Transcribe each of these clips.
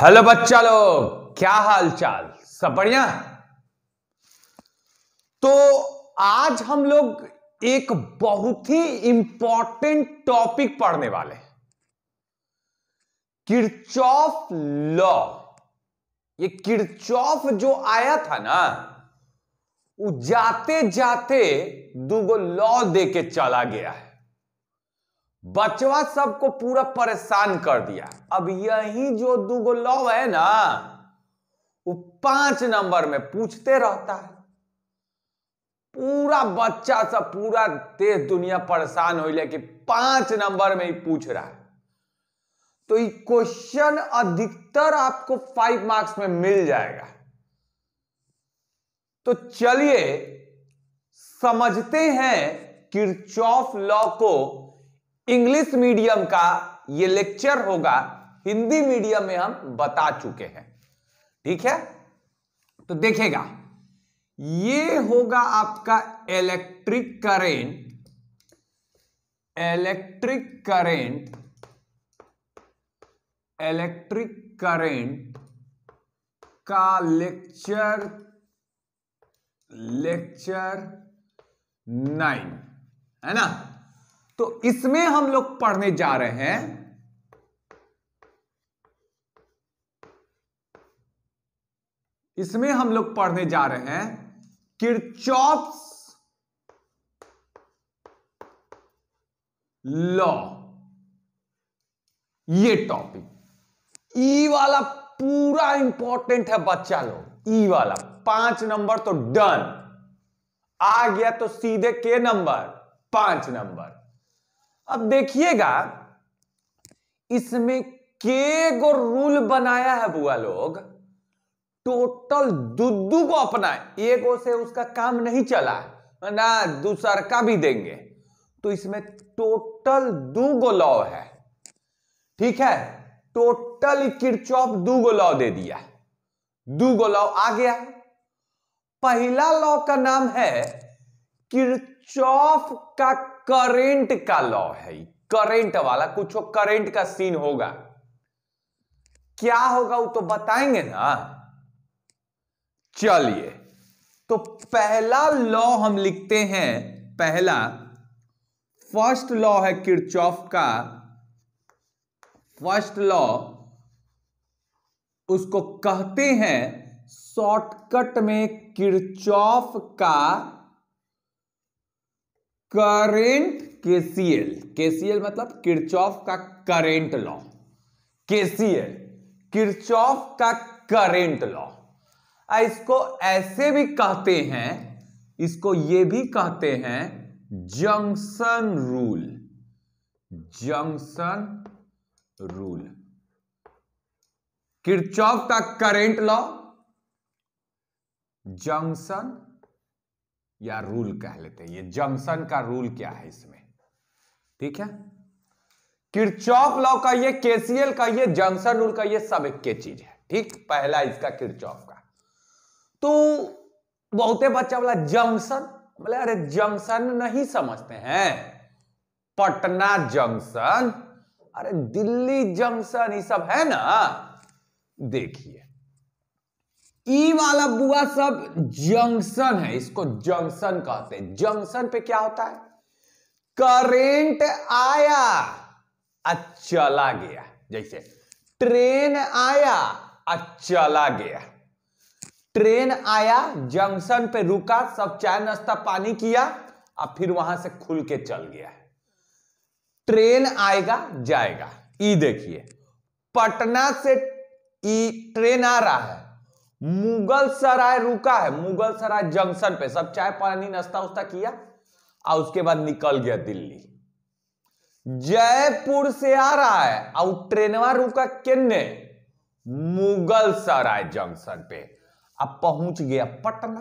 hello बच्चा लोग क्या हाल चाल सब बढ़िया तो आज हम लोग एक बहुत ही इंपॉर्टेंट टॉपिक पढ़ने वाले हैं किरचॉफ लॉ ये किरचॉफ जो आया था ना वो जाते जाते दूगो लॉ दे के चला गया है बचवा सबको पूरा परेशान कर दिया अब यही जो दूगो लव है ना वो पांच नंबर में पूछते रहता है पूरा बच्चा सब पूरा देश दुनिया परेशान हो कि पांच नंबर में ही पूछ रहा है तो ये क्वेश्चन अधिकतर आपको फाइव मार्क्स में मिल जाएगा तो चलिए समझते हैं किरचॉफ लॉ को इंग्लिश मीडियम का ये लेक्चर होगा हिंदी मीडियम में हम बता चुके हैं ठीक है तो देखेगा ये होगा आपका electric current electric current electric current का लेक्चर लेक्चर नाइन है ना तो इसमें हम लोग पढ़ने जा रहे हैं इसमें हम लोग पढ़ने जा रहे हैं किरचॉप्स लॉ ये टॉपिक ई वाला पूरा इंपॉर्टेंट है बच्चा लोग ई वाला पांच नंबर तो डन आ गया तो सीधे के नंबर पांच नंबर अब देखिएगा इसमें के गो रूल बनाया है बुआ लोग टोटल दुद्दू को एक ओ से उसका काम नहीं चला ना दूसर का भी देंगे तो इसमें टोटल दू गो लॉ है ठीक है टोटल किरचॉप दू गो लॉ दे दिया दू गो लॉ आ गया पहला लॉ का नाम है किरचॉफ का करेंट का लॉ है करेंट वाला कुछ करेंट का सीन होगा क्या होगा वो तो बताएंगे ना चलिए तो पहला लॉ हम लिखते हैं पहला फर्स्ट लॉ है किरचॉफ का फर्स्ट लॉ उसको कहते हैं शॉर्टकट में किरचॉफ का करेंट केसीएल केसीएल मतलब किरचॉफ का करेंट लॉ केसीएल किरचॉफ का करेंट लॉ इसको ऐसे भी कहते हैं इसको ये भी कहते हैं junction rule junction rule Kirchhoff का करेंट लॉ जंक्शन या रूल कह लेते हैं ये जंक्शन का रूल क्या है इसमें ठीक है किरचॉफ लॉ का ये केसीएल का ये जंक्शन रूल का ये सब एक चीज है ठीक पहला इसका किरचॉफ का तो बहुते बच्चा बोला जंक्शन बोले अरे जंक्शन नहीं समझते हैं पटना जंक्शन अरे दिल्ली जंक्शन ये सब है ना देखिए ई वाला बुआ सब जंक्शन है इसको जंक्शन कहते हैं जंक्शन पे क्या होता है करेंट आया चला गया जैसे ट्रेन आया चला गया ट्रेन आया जंक्शन पे रुका सब चाय नाश्ता पानी किया और फिर वहां से खुल के चल गया ट्रेन आएगा जाएगा ई देखिए पटना से ई ट्रेन आ रहा है मुगल सराय रुका है मुगल सराय जंक्शन पे सब चाय पानी नाश्ता उस्ता किया और उसके बाद निकल गया दिल्ली जयपुर से आ रहा है और ट्रेनवा रुका किन्ने मुगल सराय जंक्शन पे अब पहुंच गया पटना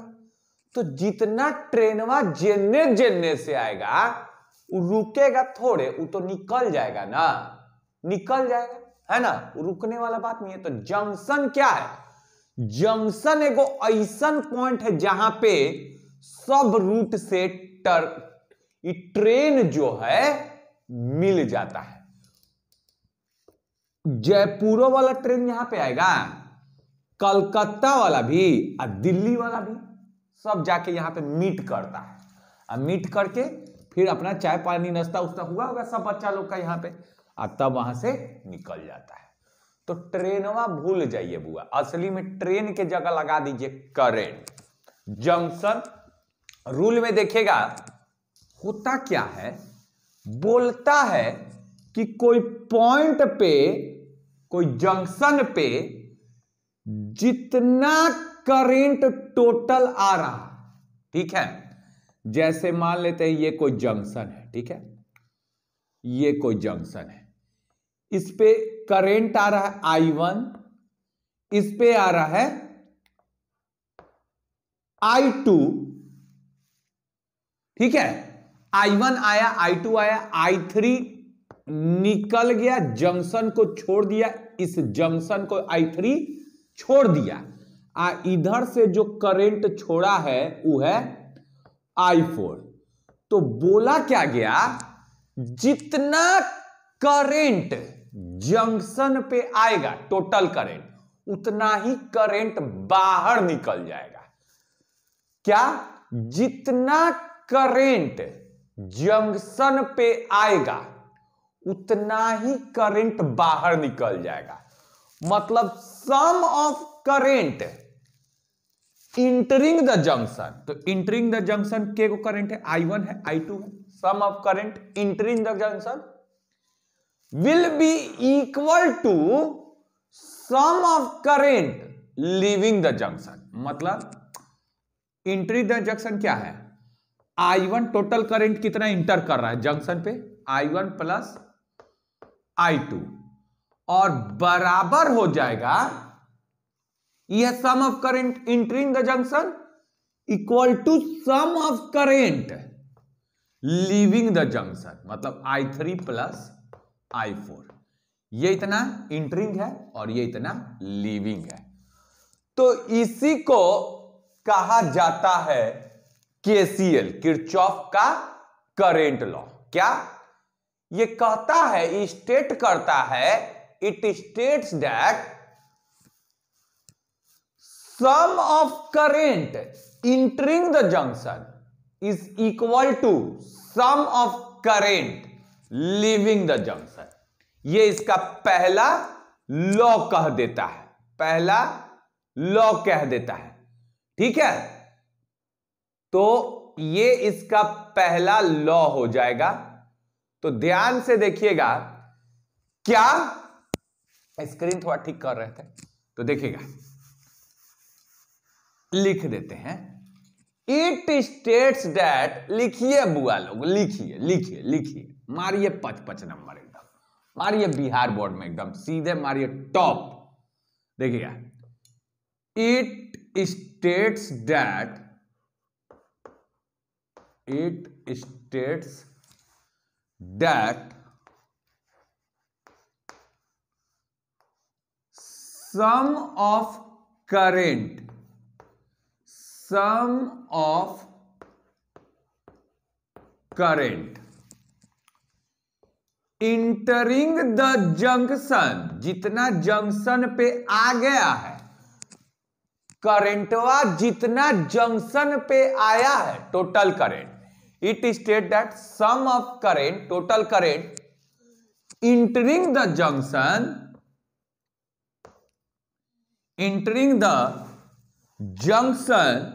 तो जितना ट्रेनवा जेने जेने से आएगा वो रुकेगा थोड़े वो तो निकल जाएगा ना निकल जाएगा है ना रुकने वाला बात नहीं है तो जंक्शन क्या है जंक्शन एगो ऐसन पॉइंट है जहां पे सब रूट से टर ट्रेन जो है मिल जाता है जयपुर वाला ट्रेन यहां पे आएगा कलकत्ता वाला भी और दिल्ली वाला भी सब जाके यहां पे मीट करता है और मीट करके फिर अपना चाय पानी नाश्ता उस्ता हुआ होगा सब बच्चा लोग का यहां पे और तब वहां से निकल जाता है तो ट्रेनवा भूल जाइए बुआ असली में ट्रेन के जगह लगा दीजिए करेंट जंक्शन रूल में देखेगा होता क्या है बोलता है कि कोई पॉइंट पे कोई जंक्शन पे जितना करेंट टोटल आ रहा ठीक है जैसे मान लेते हैं ये कोई जंक्शन है ठीक है ये कोई जंक्शन है इस पे करेंट आ रहा है आई वन इस पे आ रहा है आई टू ठीक है आई वन आया आई टू आया आई थ्री निकल गया जंक्शन को छोड़ दिया इस जंक्शन को आई थ्री छोड़ दिया आ इधर से जो करंट छोड़ा है वो है आई फोर तो बोला क्या गया जितना करंट जंक्शन पे आएगा टोटल करंट उतना ही करंट बाहर निकल जाएगा क्या जितना करंट जंक्शन पे आएगा उतना ही करंट बाहर निकल जाएगा मतलब sum of current entering the junction तो इंटरिंग द जंक्शन के को करंट है आई वन है आई टू है sum of current entering the junction will be equal to sum of current leaving the junction मतलब entry the junction क्या है I1 total current कितना enter कर रहा है junction पे I1 plus I2 और बराबर हो जाएगा यह sum of current entering the junction equal to sum of current leaving the junction मतलब I3 थ्री प्लस I4 ये इतना इंटरिंग है और ये इतना लिविंग है तो इसी को कहा जाता है केसीएल किरचॉफ का करेंट लॉ क्या ये कहता है स्टेट करता है it states that sum of current entering the junction is equal to sum of current leaving the junction ये इसका पहला लॉ कह देता है पहला लॉ कह देता है ठीक है तो ये इसका पहला लॉ हो जाएगा तो ध्यान से देखिएगा क्या स्क्रीन थोड़ा ठीक कर रहे थे तो देखिएगा लिख देते हैं इट स्टेट्स डैट लिखिए बुआ लोग लिखिए लिखिए लिखिए मारिए पच पच नंबर एकदम मारिए बिहार बोर्ड में एकदम सीधे मारिए टॉप देखिए it states that it states that sum of current sum of current entering the junction जितना जंक्शन पे आ गया है करेंटवा जितना जंक्शन पे आया है total current it state that sum of current total current entering the junction entering the junction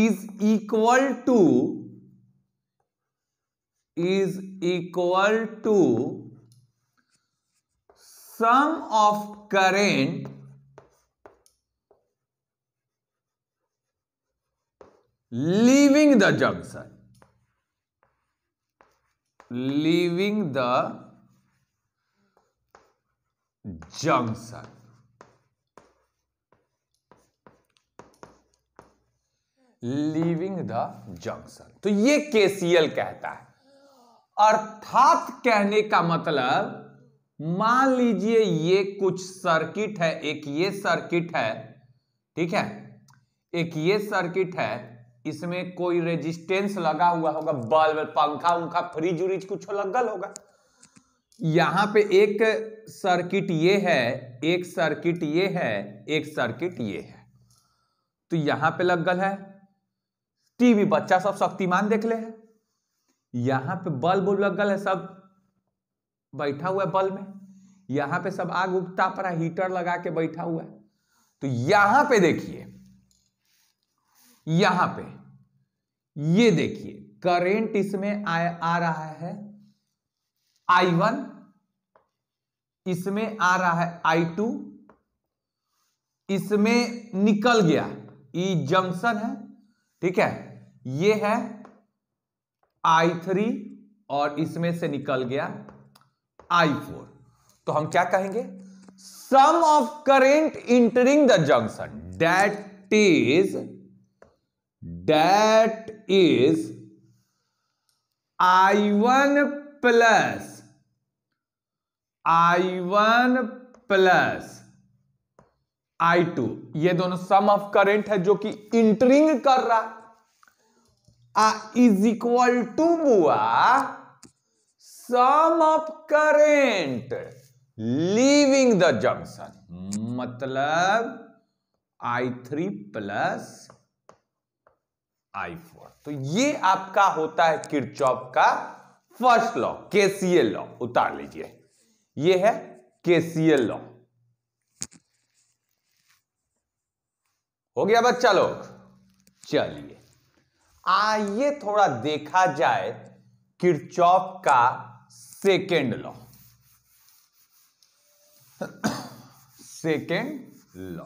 is equal to is equal to sum of current leaving the junction leaving the junction leaving the junction तो ये KCL कहता है अर्थात कहने का मतलब मान लीजिए ये कुछ सर्किट है एक ये सर्किट है ठीक है एक ये सर्किट है इसमें कोई रेजिस्टेंस लगा हुआ होगा बल्ब पंखा उंखा फ्रिज व्रिज कुछ लगल होगा यहां पे एक सर्किट ये है एक सर्किट ये है एक सर्किट ये है तो यहां पे लगल है टीवी बच्चा सब शक्तिमान देख ले है यहां पे बल्ब लगल है सब बैठा हुआ है बल्ब में यहां पे सब आग उगता पड़ा हीटर लगा के बैठा हुआ है तो यहां पे देखिए यहां पे ये देखिए करेंट इसमें आ, आ रहा है आई वन इसमें आ रहा है आई टू इसमें निकल गया ई जंक्शन है ठीक है ये है आई थ्री और इसमें से निकल गया आई फोर तो हम क्या कहेंगे sum of current entering the junction that is that is I one plus I one plus I two ये दोनों सम ऑफ करेंट है जो कि इंटरिंग कर रहा है आ इज इक्वल टू बुआ sum of current leaving the junction मतलब I three plus I four तो ये आपका होता है किरचॉप का फर्स्ट लॉ केसीएल लॉ उतार लीजिए ये है केसीएल लॉ हो गया बच्चा लोग चलिए आइए थोड़ा देखा जाए किरचॉफ का second law second law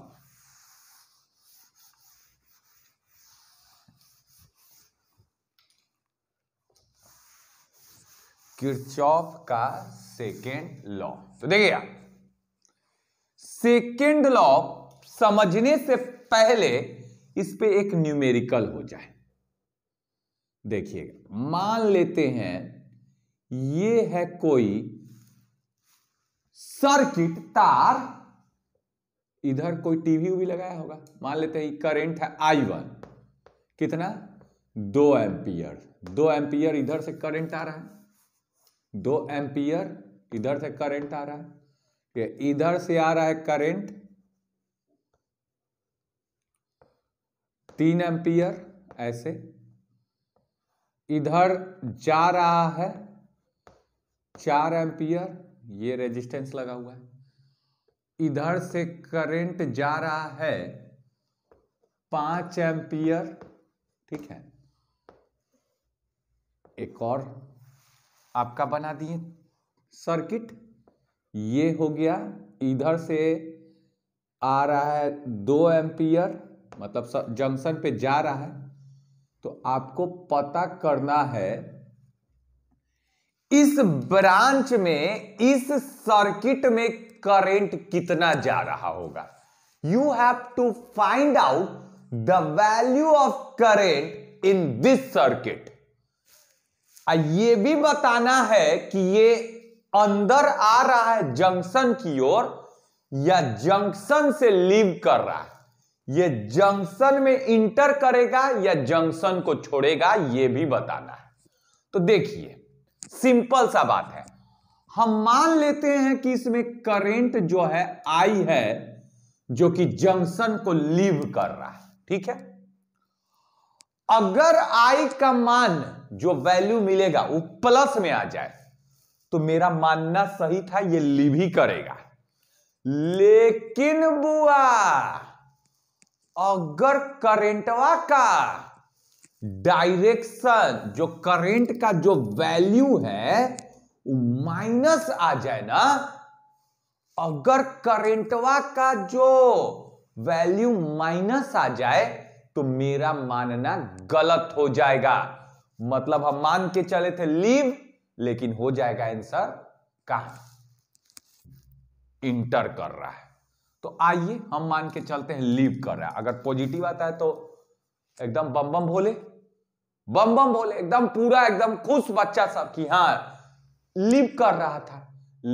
Kirchhoff का सेकेंड लॉ तो देखिए सेकेंड लॉ समझने से पहले इस पे एक न्यूमेरिकल हो जाए देखिएगा मान लेते हैं ये है कोई सर्किट तार इधर कोई टीवी भी लगाया होगा मान लेते हैं करंट है आई वन कितना दो एम्पियर दो एम्पियर इधर से करंट आ रहा है दो एम्पियर इधर से करंट आ रहा है इधर से आ रहा है करंट तीन एम्पियर ऐसे इधर जा रहा है चार एम्पियर ये रेजिस्टेंस लगा हुआ है इधर से करंट जा रहा है पांच एम्पियर ठीक है एक और आपका बना दिए सर्किट ये हो गया इधर से आ रहा है दो एम्पियर मतलब जंक्शन पे जा रहा है तो आपको पता करना है इस ब्रांच में इस सर्किट में करंट कितना जा रहा होगा you have to find out the value of current in this circuit ये भी बताना है कि ये अंदर आ रहा है जंक्शन की ओर या जंक्शन से लीव कर रहा है ये जंक्शन में इंटर करेगा या जंक्शन को छोड़ेगा ये भी बताना है तो देखिए सिंपल सा बात है हम मान लेते हैं कि इसमें करंट जो है आई है जो कि जंक्शन को लीव कर रहा है ठीक है अगर आई का मान जो वैल्यू मिलेगा वो प्लस में आ जाए तो मेरा मानना सही था ये लीव ही करेगा लेकिन बुआ अगर करेंटवा का डायरेक्शन जो करेंट का जो वैल्यू है माइनस आ जाए ना अगर करेंटवा का जो वैल्यू माइनस आ जाए तो मेरा मानना गलत हो जाएगा मतलब हम मान के चले थे लीव लेकिन हो जाएगा आंसर कहा इंटर कर रहा है तो आइए हम मान के चलते हैं लीव कर रहा है अगर पॉजिटिव आता है तो एकदम बम बम भोले बम बम भोले एकदम पूरा एकदम खुश बच्चा सब की हाँ लीव कर रहा था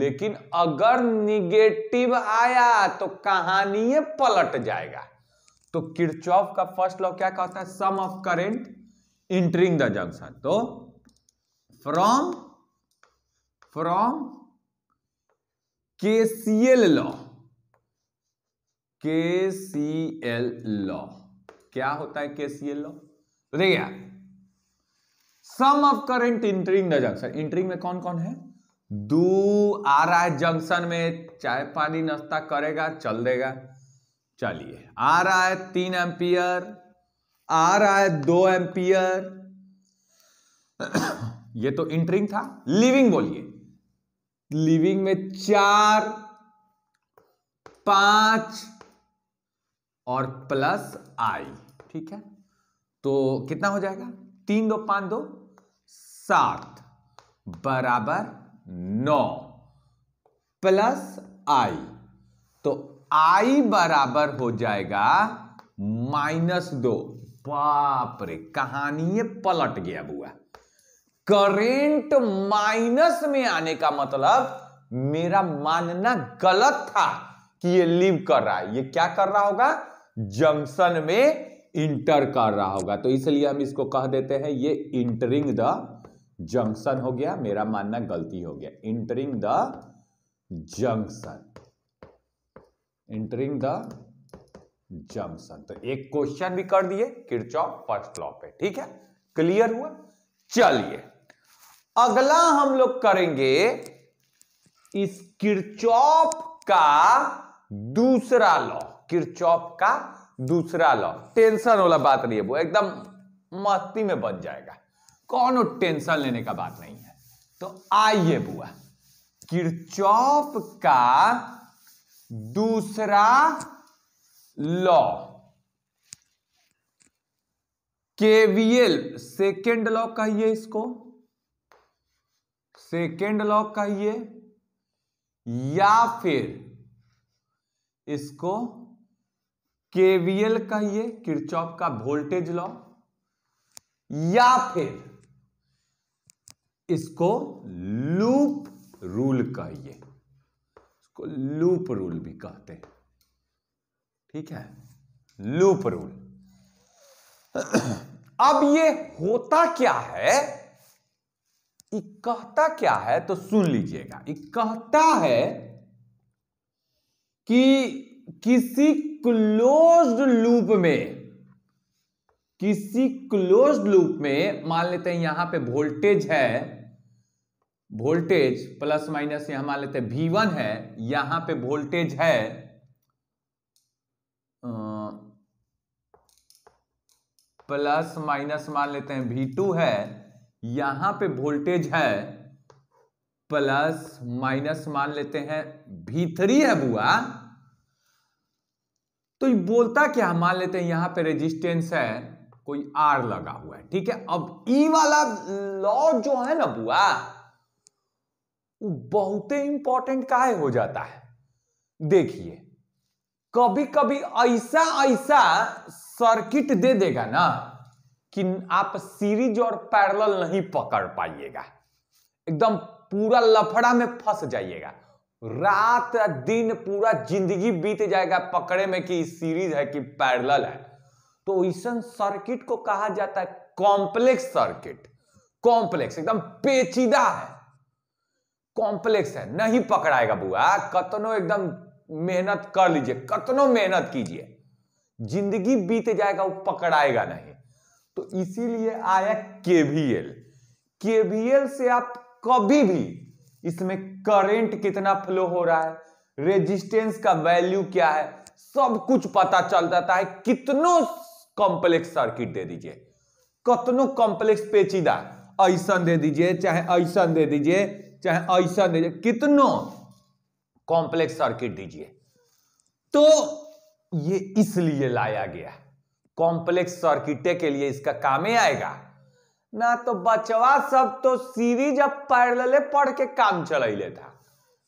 लेकिन अगर निगेटिव आया तो कहानी पलट जाएगा तो किरचॉफ का फर्स्ट लॉ क्या कहता है sum of current entering the junction तो from from KCL law K C L law क्या होता है के सी एल लॉ तो देखिए sum of current entering the junction entering में कौन कौन है दू आ रहा है जंक्शन में चाय पानी नाश्ता करेगा चल देगा चलिए आ रहा है तीन एम्पियर आ रहा है दो एम्पियर ये तो इंटरिंग था लिविंग बोलिए लिविंग में चार पांच और प्लस आई ठीक है तो कितना हो जाएगा तीन दो पांच दो सात बराबर नौ प्लस आई तो आई बराबर हो जाएगा माइनस दो बाप रे कहानी पलट गया बुआ करेंट माइनस में आने का मतलब मेरा मानना गलत था कि ये लीव कर रहा है ये क्या कर रहा होगा जंक्शन में इंटर कर रहा होगा तो इसलिए हम इसको कह देते हैं ये इंटरिंग द जंक्शन हो गया मेरा मानना गलती हो गया entering the junction entering the junction तो एक क्वेश्चन भी कर दिए किरचॉफ फर्स्ट लॉ पे ठीक है क्लियर हुआ चलिए अगला हम लोग करेंगे इस किरचौप का दूसरा लॉ किरचॉप का दूसरा लॉ टेंशन वाला बात नहीं है वो एकदम मस्ती में बच जाएगा कौन टेंशन लेने का बात नहीं है तो आइए बुआ किरचॉप का दूसरा लॉ केवीएल सेकेंड लॉ कहिए इसको सेकेंड लॉ कहिए या फिर इसको केवीएल कहिए किरचॉप का वोल्टेज लॉ या फिर इसको लूप रूल कहिए इसको लूप रूल भी कहते हैं ठीक है लूप रूल अब ये होता क्या है कहता क्या है तो सुन लीजिएगा कहता है कि किसी क्लोज्ड लूप में किसी क्लोज्ड लूप में मान लेते हैं यहां पे वोल्टेज है वोल्टेज प्लस माइनस यहां मान लेते हैं वी वन है यहां पे वोल्टेज है प्लस माइनस मान लेते हैं वी टू है यहां पे वोल्टेज है प्लस माइनस मान लेते हैं भी थ्री है बुआ तो ये बोलता क्या मान लेते हैं यहाँ पे रेजिस्टेंस है कोई आर लगा हुआ है ठीक है अब ई e वाला लॉ जो है ना बुआ वो बहुत इंपॉर्टेंट है हो जाता है देखिए कभी कभी ऐसा ऐसा सर्किट दे देगा ना कि आप सीरीज और पैरेलल नहीं पकड़ पाइएगा एकदम पूरा लफड़ा में फंस जाइएगा रात दिन पूरा जिंदगी बीत जाएगा पकड़े में कि सीरीज है कि पैरल है तो सर्किट को कहा जाता है कॉम्प्लेक्स सर्किट कॉम्प्लेक्स एकदम पेचीदा है कॉम्प्लेक्स है नहीं पकड़ाएगा बुआ कतनो एकदम मेहनत कर लीजिए कतनो मेहनत कीजिए जिंदगी बीत जाएगा वो पकड़ाएगा नहीं तो इसीलिए आया केवीएल केवीएल से आप कभी भी इसमें करंट कितना फ्लो हो रहा है रेजिस्टेंस का वैल्यू क्या है सब कुछ पता चल जाता है कितनों कॉम्प्लेक्स सर्किट दे दीजिए कितनों कॉम्प्लेक्स पेचीदा ऐसा दे दीजिए चाहे ऐसा दे दीजिए चाहे ऐसा दे दीजिए कितनों कॉम्प्लेक्स सर्किट दीजिए तो ये इसलिए लाया गया कॉम्प्लेक्स सर्किटे के लिए इसका काम आएगा ना तो बचवा सब तो सीरीज अब पैरलले पढ़ के काम चलैले था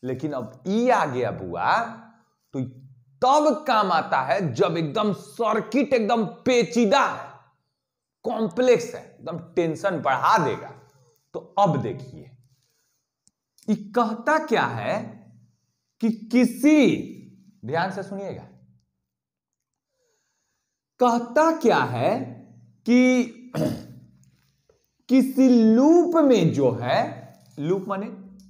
लेकिन अब ई आ गया बुआ तो तब काम आता है जब एकदम सर्किट एकदम पेचीदा है कॉम्प्लेक्स है एकदम टेंशन बढ़ा देगा तो अब देखिए कहता क्या है कि किसी ध्यान से सुनिएगा कहता क्या है कि किसी लूप में जो है लूप माने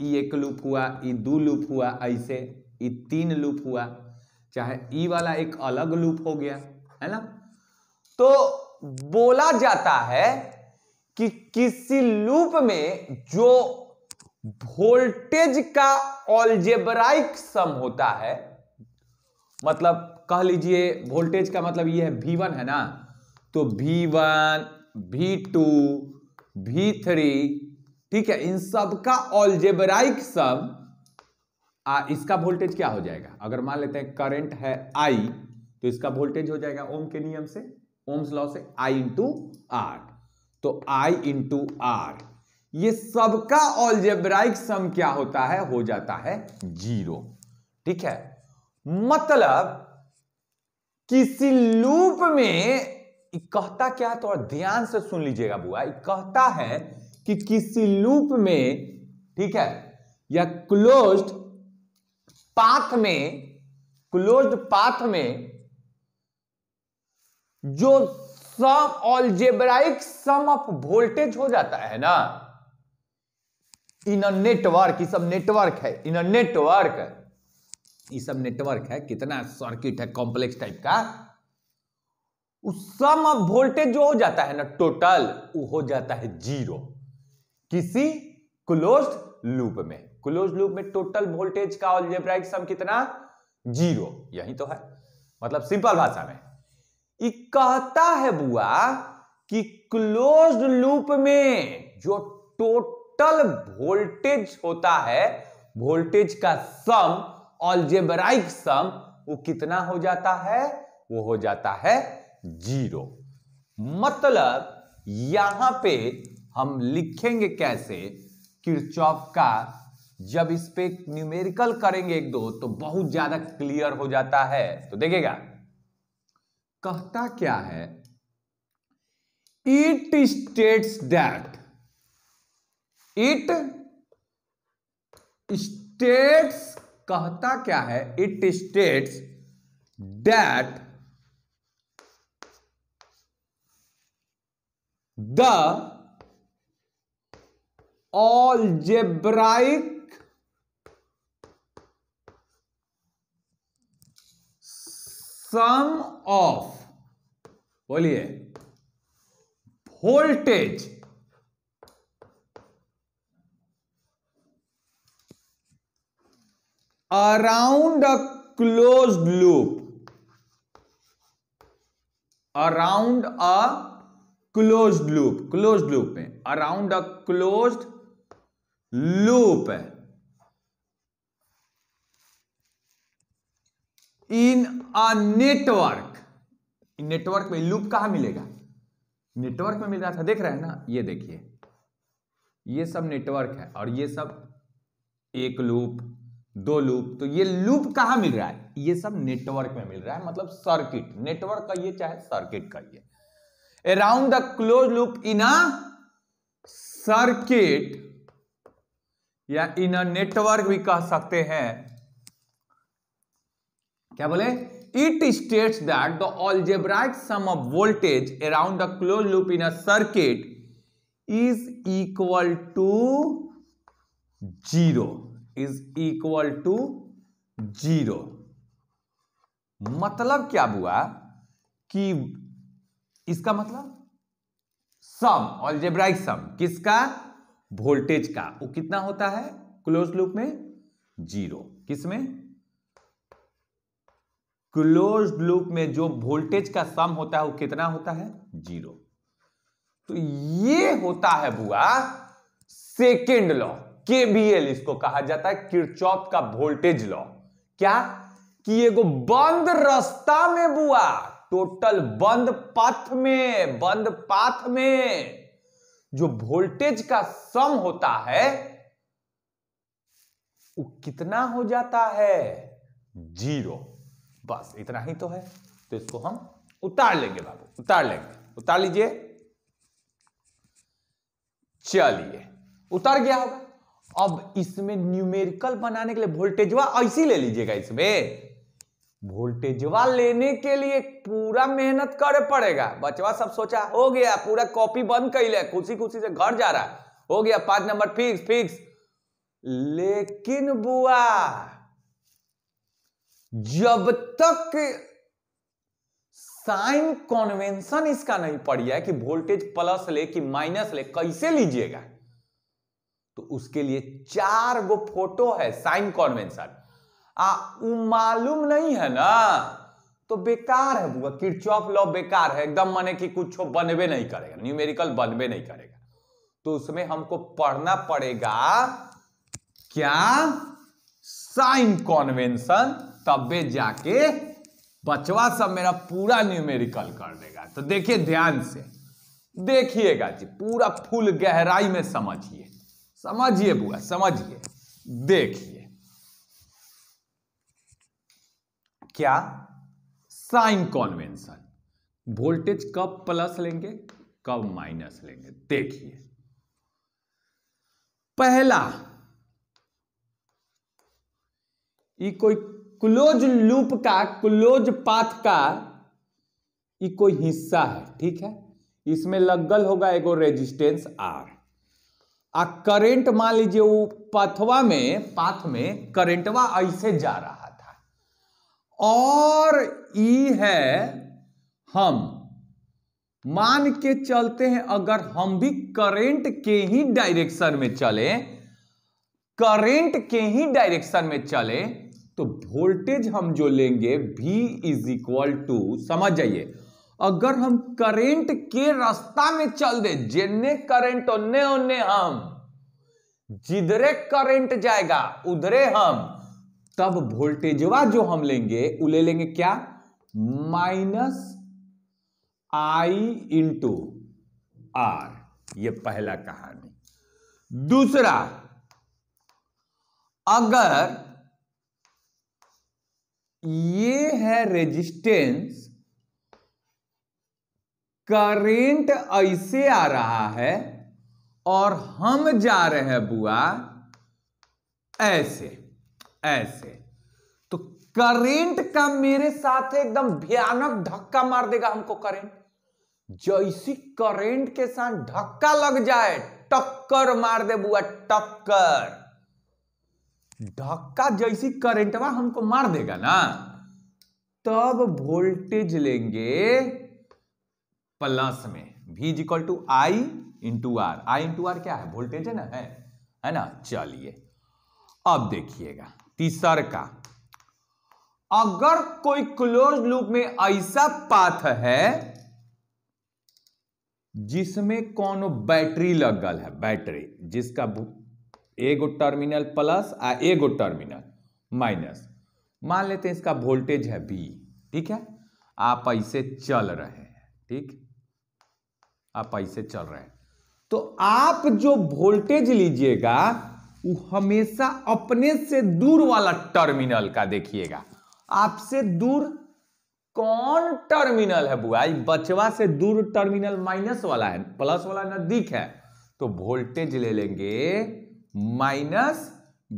ये एक लूप हुआ ये दो लूप हुआ ऐसे ये तीन लूप हुआ चाहे ई वाला एक अलग लूप हो गया है ना तो बोला जाता है कि किसी लूप में जो वोल्टेज का ऑलजेबराइक सम होता है मतलब कह लीजिए वोल्टेज का मतलब ये है V1 है ना तो V1, V2, भी थ्री ठीक है इन सब का ऑलजेबराइक सब आ, इसका वोल्टेज क्या हो जाएगा अगर मान लेते हैं करंट है आई तो इसका वोल्टेज हो जाएगा ओम के नियम से ओम्स लॉ से आई इंटू आर तो आई इंटू आर ये सबका ऑलजेबराइक सम क्या होता है हो जाता है जीरो ठीक है मतलब किसी लूप में कहता क्या है तो ध्यान से सुन लीजिएगा बुआ कहता है कि किसी लूप में ठीक है या क्लोज्ड पाथ में क्लोज्ड पाथ में जो सम ऑलजेब्राइक सम ऑफ वोल्टेज हो जाता है ना इन अ नेटवर्क ये सब नेटवर्क है इन अ नेटवर्क ये सब नेटवर्क है कितना सर्किट है कॉम्प्लेक्स टाइप का उस सम ऑफ वोल्टेज जो हो जाता है ना टोटल वो हो जाता है जीरो किसी क्लोज लूप में क्लोज लूप में टोटल वोल्टेज का ऑलजेब्राइक सम कितना जीरो यही तो है मतलब सिंपल भाषा में कहता है बुआ कि क्लोज लूप में जो टोटल वोल्टेज होता है वोल्टेज का सम ऑलजेब्राइक सम वो कितना हो जाता है वो हो जाता है जीरो मतलब यहां पे हम लिखेंगे कैसे किरचॉफ का जब इस पे न्यूमेरिकल करेंगे एक दो तो बहुत ज्यादा क्लियर हो जाता है तो देखेगा कहता क्या है it states that it states कहता क्या है it states that the algebraic sum of बोलिए voltage around a close loop around a close loop close loop में around a close loop in a network network में loop कहा मिलेगा network में मिल रहा था देख रहे हैं ना ये देखिए ये सब नेटवर्क है और ये सब एक लूप दो लूप तो ये लूप कहां मिल रहा है ये सब नेटवर्क में मिल रहा है मतलब सर्किट नेटवर्क कहिए चाहे सर्किट कहिए around the close loop in a circuit या इन अ नेटवर्क भी कह सकते हैं क्या बोले it states that the algebraic sum of voltage around the close loop in a circuit is equal to zero is equal to zero मतलब क्या हुआ कि इसका मतलब सम ऑलजेब्राइक सम किसका वोल्टेज का वो कितना होता है क्लोज लूप में जीरो किसमें क्लोज लूप में जो वोल्टेज का सम होता है वो कितना होता है जीरो तो ये होता है बुआ सेकेंड लॉ केबीएल इसको कहा जाता है किरचौप का वोल्टेज लॉ क्या कि को बंद रास्ता में बुआ टोटल बंद पथ में बंद पाथ में जो वोल्टेज का सम होता है वो कितना हो जाता है जीरो बस इतना ही तो है तो इसको हम उतार लेंगे बाबू उतार लेंगे उतार लीजिए चलिए उतार गया होगा अब इसमें न्यूमेरिकल बनाने के लिए वोल्टेज हुआ ऐसी ले लीजिएगा इसमें वोल्टेजवा लेने के लिए पूरा मेहनत करे पड़ेगा बचवा सब सोचा हो गया पूरा कॉपी बंद कर ले खुशी खुशी से घर जा रहा हो गया पांच नंबर फिक्स फिक्स लेकिन बुआ जब तक साइन कॉन्वेंशन इसका नहीं पड़ी है कि वोल्टेज प्लस ले कि माइनस ले कैसे लीजिएगा तो उसके लिए चार गो फोटो है साइन कॉन्वेंशन आ मालूम नहीं है ना तो बेकार है बुआ किरचॉफ लॉ बेकार है एकदम माने कि कुछ बनबे नहीं करेगा न्यूमेरिकल बनबे नहीं करेगा तो उसमें हमको पढ़ना पड़ेगा क्या साइन कॉन्वेंशन तबे जाके बचवा सब मेरा पूरा न्यूमेरिकल कर देगा तो देखिए ध्यान से देखिएगा जी पूरा फुल गहराई में समझिए समझिए बुआ समझिए देखिए क्या साइन कॉन्वेंशन वोल्टेज कब प्लस लेंगे कब माइनस लेंगे देखिए पहला ये कोई क्लोज लूप का क्लोज पाथ का ये कोई हिस्सा है ठीक है इसमें लगल होगा एगो रेजिस्टेंस आर आ करेंट मान लीजिए वो पथवा में पाथ में करेंटवा ऐसे जा रहा और ई है हम मान के चलते हैं अगर हम भी करंट के ही डायरेक्शन में चले करंट के ही डायरेक्शन में चले तो वोल्टेज हम जो लेंगे भी इज इक्वल टू समझ जाइए अगर हम करंट के रास्ता में चल दे जिन्ने करंट उन्ने उन्ने हम जिधरे करंट जाएगा उधरे हम तब वोल्टेजवा जो हम लेंगे वो ले लेंगे क्या माइनस आई इंटू आर ये पहला कहानी दूसरा अगर ये है रेजिस्टेंस करेंट ऐसे आ रहा है और हम जा रहे हैं बुआ ऐसे ऐसे तो करंट का मेरे साथ एकदम भयानक धक्का मार देगा हमको करंट जैसी करंट के साथ धक्का लग जाए टक्कर मार दे बुआ टक्कर धक्का जैसी करंटवा हमको मार देगा ना तब वोल्टेज लेंगे प्लस में भी equal to I into R I into R क्या है वोल्टेज है ना है है ना चलिए अब देखिएगा तीसर का अगर कोई क्लोज लूप में ऐसा पाथ है जिसमें कौन बैटरी लगल है बैटरी जिसका एगो टर्मिनल प्लस आ एगो टर्मिनल माइनस मान लेते हैं इसका वोल्टेज है बी ठीक है आप ऐसे चल रहे हैं ठीक आप ऐसे चल रहे हैं तो आप जो वोल्टेज लीजिएगा हमेशा अपने से दूर वाला टर्मिनल का देखिएगा आपसे दूर कौन टर्मिनल है बुआ बचवा से दूर टर्मिनल माइनस वाला है प्लस वाला नजदीक है तो वोल्टेज ले लेंगे माइनस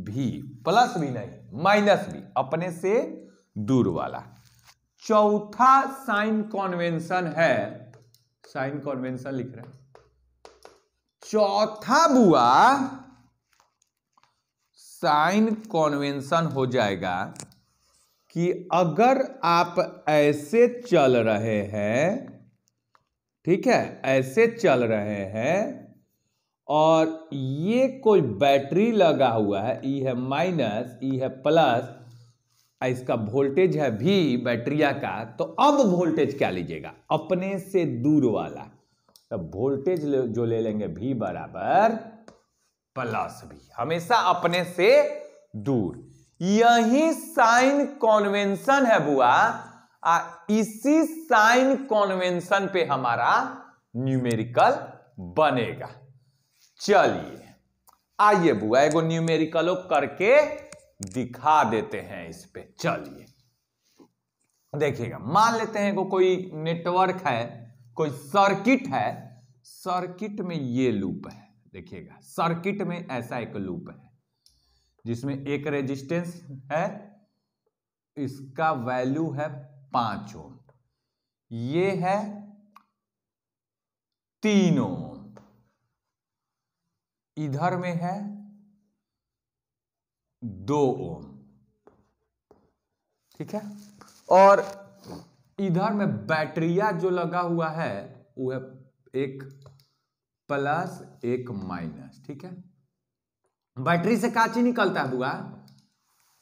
भी प्लस भी नहीं माइनस भी अपने से दूर वाला चौथा साइन कॉन्वेंशन है साइन कॉन्वेंशन लिख रहे हैं चौथा बुआ साइन कॉन्वेंशन हो जाएगा कि अगर आप ऐसे चल रहे हैं ठीक है ऐसे चल रहे हैं और ये कोई बैटरी लगा हुआ है ई है माइनस ई है प्लस इसका वोल्टेज है भी बैटरिया का तो अब वोल्टेज क्या लीजिएगा अपने से दूर वाला तो वोल्टेज जो ले लेंगे भी बराबर प्लस भी हमेशा अपने से दूर यही साइन कॉन्वेंशन है बुआ आ इसी साइन कॉन्वेंशन पे हमारा न्यूमेरिकल बनेगा चलिए आइए बुआ एगो न्यूमेरिकलो करके दिखा देते हैं इस पे चलिए देखिएगा मान लेते हैं को कोई नेटवर्क है कोई सर्किट है सर्किट में ये लूप है देखिएगा सर्किट में ऐसा एक लूप है जिसमें एक रेजिस्टेंस है इसका वैल्यू है पांच ओम ये है तीन ओम इधर में है दो ओम ठीक है और इधर में बैटरिया जो लगा हुआ है वह एक प्लस एक माइनस ठीक है बैटरी से काची निकलता है बुआ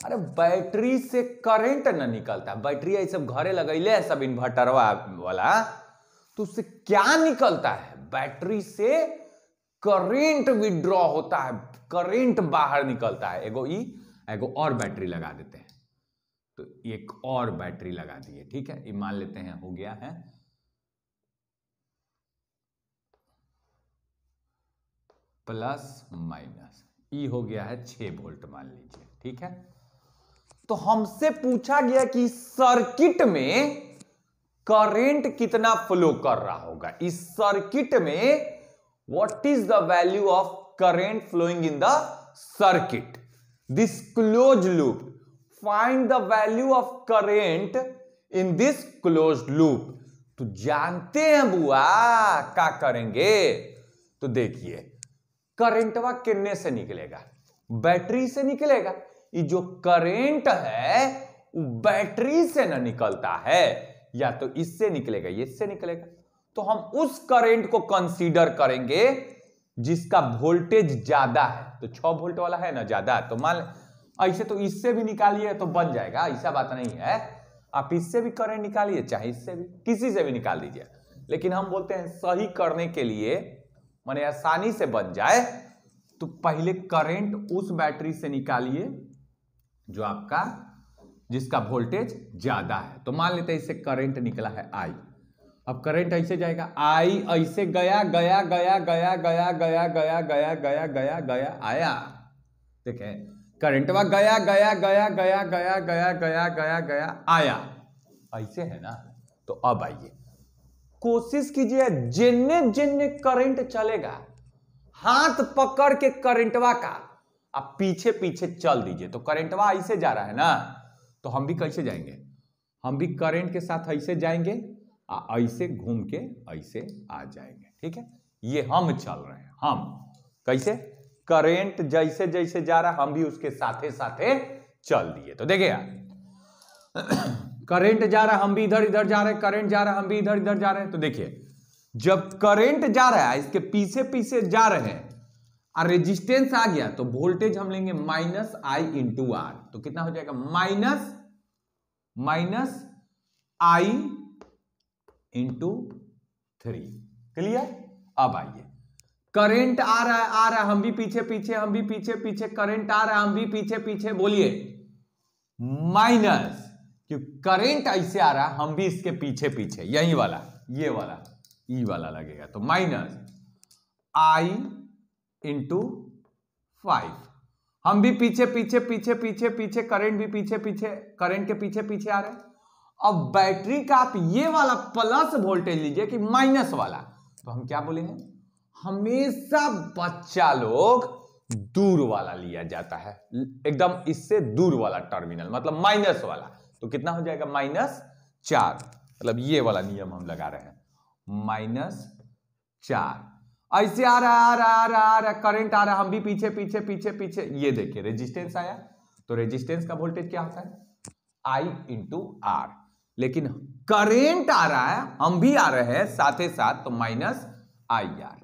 अरे बैटरी से करंट ना निकलता बैटरी ये सब घरे लगे सब इन्वर्टर वाला तो उससे क्या निकलता है बैटरी से करंट विड्रॉ होता है करंट बाहर निकलता है एगो ई एगो और बैटरी लगा देते हैं तो एक और बैटरी लगा दिए ठीक है ये मान लेते हैं हो गया है प्लस माइनस ई हो गया है छह वोल्ट मान लीजिए ठीक है तो हमसे पूछा गया कि सर्किट में करंट कितना फ्लो कर रहा होगा इस सर्किट में what is the value of current flowing in the circuit this close loop find the value of current in this close loop तो जानते हैं बुआ क्या करेंगे तो देखिए करंटवा किन्ने से निकलेगा बैटरी से निकलेगा ये जो करंट है वो बैटरी से ना निकलता है या तो इससे निकलेगा इससे निकलेगा तो हम उस करंट को कंसीडर करेंगे जिसका वोल्टेज ज्यादा है तो छ वोल्ट वाला है ना ज्यादा तो मान ऐसे तो इससे भी निकालिए तो बन जाएगा ऐसा बात नहीं है आप इससे भी करंट निकालिए चाहे इससे भी किसी से भी निकाल दीजिए लेकिन हम बोलते हैं सही करने के लिए माने आसानी से बन जाए तो पहले करंट उस बैटरी से निकालिए जो आपका जिसका वोल्टेज ज्यादा है तो मान लेते हैं इससे करंट निकला है आई अब करंट ऐसे जाएगा आई ऐसे गया गया गया गया गया गया गया गया गया गया गया आया देखे करंट वा गया गया गया गया गया गया गया गया गया आया ऐसे है ना तो अब आइए कोशिश कीजिए जिन्ने जिन्ने करंट चलेगा हाथ पकड़ के करंटवा का आप पीछे पीछे चल दीजिए तो करंटवा ऐसे जा रहा है ना तो हम भी कैसे जाएंगे हम भी करंट के साथ ऐसे जाएंगे आ ऐसे घूम के ऐसे आ जाएंगे ठीक है ये हम चल रहे हैं हम कैसे करंट जैसे जैसे जा रहा हम भी उसके साथे साथे चल दिए तो देखिए करेंट जा रहा है हम भी इधर इधर जा रहे हैं करेंट जा रहा है हम भी इधर इधर जा रहे हैं तो देखिए जब करेंट जा रहा है इसके पीछे पीछे जा रहे हैं और रेजिस्टेंस आ गया तो वोल्टेज हम लेंगे माइनस आई इंटू आर तो कितना हो जाएगा minus minus I into three clear अब आइए करंट आ रहा है आ रहा है हम भी पीछे पीछे हम भी पीछे पीछे करंट आ रहा है हम भी पीछे पीछे बोलिए माइनस कि करेंट ऐसे आ रहा हम भी इसके पीछे पीछे यही वाला ये वाला ई वाला लगेगा तो माइनस आई इंटू फाइव हम भी पीछे पीछे पीछे पीछे पीछे करंट भी पीछे पीछे करंट के पीछे पीछे आ रहे हैं अब बैटरी का आप ये वाला प्लस वोल्टेज लीजिए कि माइनस वाला तो हम क्या बोले हैं हमेशा बच्चा लोग दूर वाला लिया जाता है एकदम इससे दूर वाला टर्मिनल मतलब माइनस वाला तो कितना हो जाएगा माइनस चार मतलब ये वाला नियम हम लगा रहे हैं माइनस चार ऐसे आ रहा आ रहा आ रहा आ रहा करेंट आ रहा हम भी पीछे पीछे पीछे पीछे ये देखिए रेजिस्टेंस आया तो रेजिस्टेंस का वोल्टेज क्या होता है आई इंटू आर लेकिन करेंट आ रहा है हम भी आ रहे हैं साथ ही साथ तो minus I R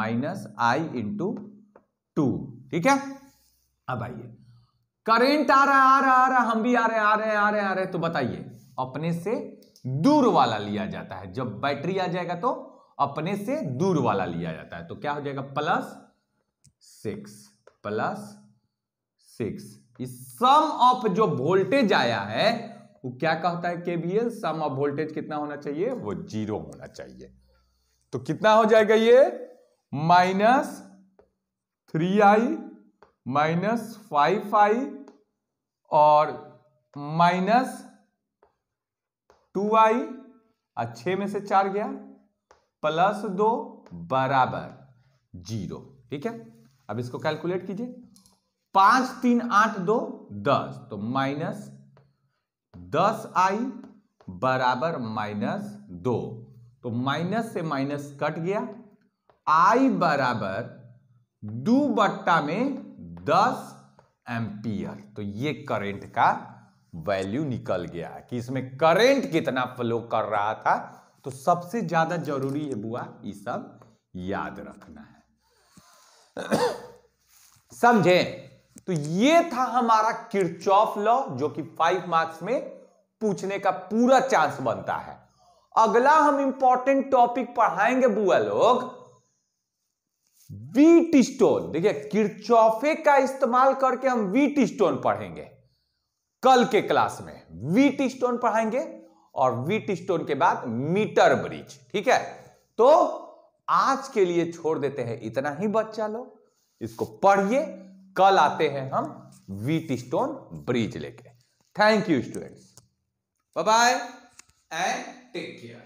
minus I into two ठीक है अब आइए करेंट आ रहा आ रहा आ रहा हम भी आ रहे आ रहे आ रहे आ रहे तो बताइए अपने से दूर वाला लिया जाता है जब बैटरी आ जाएगा तो अपने से दूर वाला लिया जाता है तो क्या हो जाएगा प्लस सिक्स प्लस सिक्स इस सम ऑफ जो वोल्टेज आया है वो क्या कहता है केबीएल सम ऑफ वोल्टेज कितना होना चाहिए वो जीरो होना चाहिए तो कितना हो जाएगा ये minus three I minus five I और माइनस टू आई और छ में से चार गया प्लस दो बराबर जीरो ठीक है अब इसको कैलकुलेट कीजिए पांच तीन आठ दो दस तो माइनस दस आई बराबर माइनस दो तो माइनस से माइनस कट गया आई बराबर दू बट्टा में दस एम्पियर तो ये करंट का वैल्यू निकल गया कि इसमें करंट कितना फ्लो कर रहा था तो सबसे ज्यादा जरूरी है बुआ ये सब याद रखना है समझे तो ये था हमारा किरचॉफ लॉ जो कि फाइव मार्क्स में पूछने का पूरा चांस बनता है अगला हम इंपॉर्टेंट टॉपिक पढ़ाएंगे बुआ लोग वीट स्टोन देखिए किरचौफे का इस्तेमाल करके हम वीट स्टोन पढ़ेंगे कल के क्लास में वीट स्टोन पढ़ाएंगे और वीट स्टोन के बाद मीटर ब्रिज ठीक है तो आज के लिए छोड़ देते हैं इतना ही बच्चा लोग इसको पढ़िए कल आते हैं हम वीट स्टोन ब्रिज लेके thank you students bye bye and take care